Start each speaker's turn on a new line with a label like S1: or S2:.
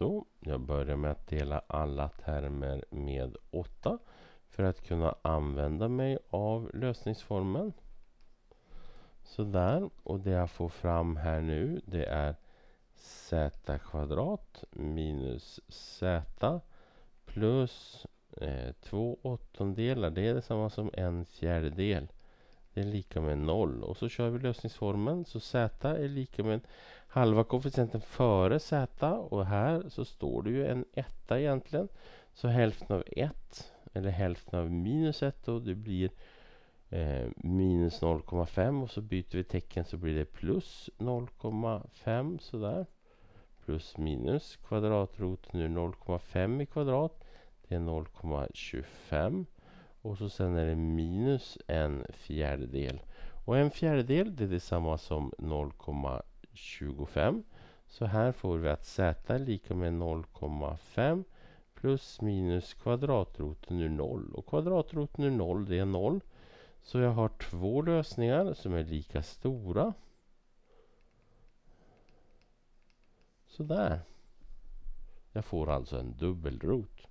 S1: Så, jag börjar med att dela alla termer med 8 för att kunna använda mig av lösningsformen. Sådär, och det jag får fram här nu det är z kvadrat minus z plus eh, två åttondelar. Det är detsamma som en fjärdedel. Det är lika med noll och så kör vi lösningsformeln. Så z är lika med halva koefficienten före z och här så står det ju en etta egentligen. Så hälften av 1 eller hälften av minus 1 och det blir eh, minus 0,5 och så byter vi tecken så blir det plus 0,5 sådär. Plus minus kvadratroten ur 0,5 i kvadrat. Det är 0,25 och så sen är det minus en fjärdedel. Och en fjärdedel det är detsamma som 0,25. Så här får vi att z är lika med 0,5 plus minus kvadratroten ur 0. Och kvadratroten ur 0 det är 0. Så jag har två lösningar som är lika stora. Sådär. Jag får alltså en dubbelrot.